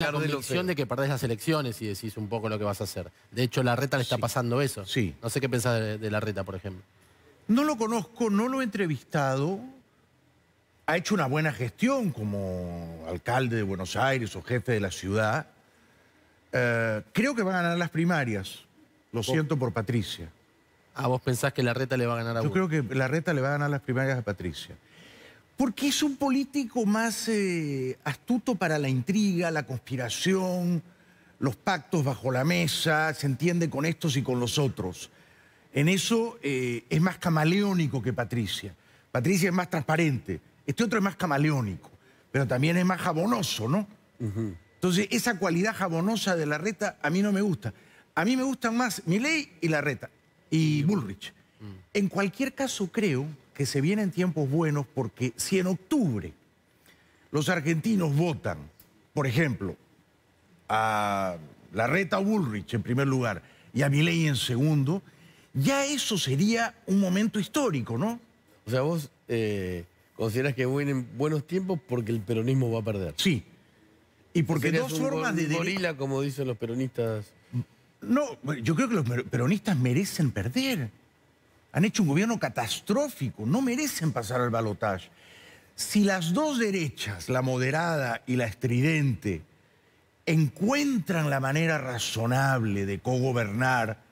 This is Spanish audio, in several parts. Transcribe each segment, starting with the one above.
la convicción de que perdés las elecciones y decís un poco lo que vas a hacer. De hecho, la reta le está pasando eso. Sí. No sé qué pensás de, la reta, por ejemplo. No lo conozco, no lo he entrevistado. Ha hecho una buena gestión como alcalde de Buenos Aires o jefe de la ciudad. Eh, creo que va a ganar las primarias. Lo siento por Patricia. a ah, vos pensás que la reta le va a ganar a Yo creo que la reta le va a ganar las primarias a Patricia. Porque es un político más eh, astuto para la intriga, la conspiración, los pactos bajo la mesa, se entiende con estos y con los otros. En eso eh, es más camaleónico que Patricia. Patricia es más transparente, este otro es más camaleónico, pero también es más jabonoso, ¿no? Entonces, esa cualidad jabonosa de la reta a mí no me gusta. A mí me gustan más Miley y la reta, y Bullrich. En cualquier caso, creo que se vienen tiempos buenos porque si en octubre los argentinos votan, por ejemplo, a la reta Bullrich en primer lugar y a Milei en segundo, ya eso sería un momento histórico, ¿no? O sea, vos eh, consideras que vienen buenos tiempos porque el peronismo va a perder. Sí. Y porque dos formas de... Gorila, como dicen los peronistas. No, yo creo que los peronistas merecen perder. Han hecho un gobierno catastrófico, no merecen pasar al balotaje. Si las dos derechas, la moderada y la estridente, encuentran la manera razonable de cogobernar,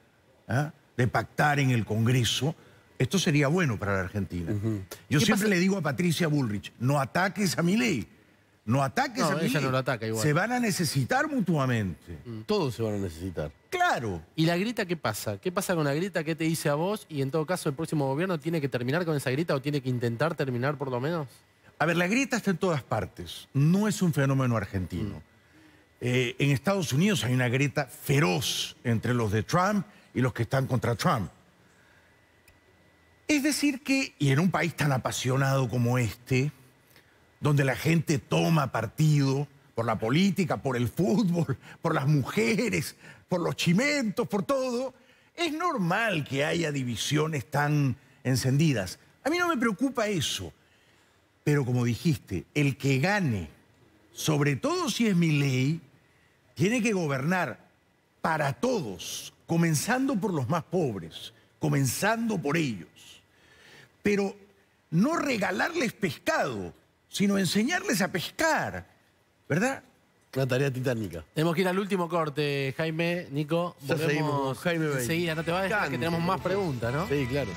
¿ah? de pactar en el Congreso, esto sería bueno para la Argentina. Yo siempre le digo a Patricia Bullrich, no ataques a mi ley no ataques ella no lo ataca igual. Se van a necesitar mutuamente. Mm, todos se van a necesitar. Claro. ¿Y la grita qué pasa? ¿Qué pasa con la grita? ¿Qué te dice a vos? Y en todo caso, ¿el próximo gobierno tiene que terminar con esa grita o tiene que intentar terminar por lo menos? A ver, la grita está en todas partes. No es un fenómeno argentino. Mm. Eh, en Estados Unidos hay una grita feroz entre los de Trump y los que están contra Trump. Es decir que, y en un país tan apasionado como este, donde la gente toma partido por la política, por el fútbol, por las mujeres, por los chimentos, por todo, es normal que haya divisiones tan encendidas. A mí no me preocupa eso. Pero como dijiste, el que gane, sobre todo si es mi ley, tiene que gobernar para todos, comenzando por los más pobres, comenzando por ellos. Pero no regalarles pescado sino enseñarles a pescar, ¿verdad? Una tarea titánica. Tenemos que ir al último corte, Jaime, Nico. Ya seguimos, Jaime Seguida, no te vayas, que tenemos más preguntas, ¿no? Sí, claro.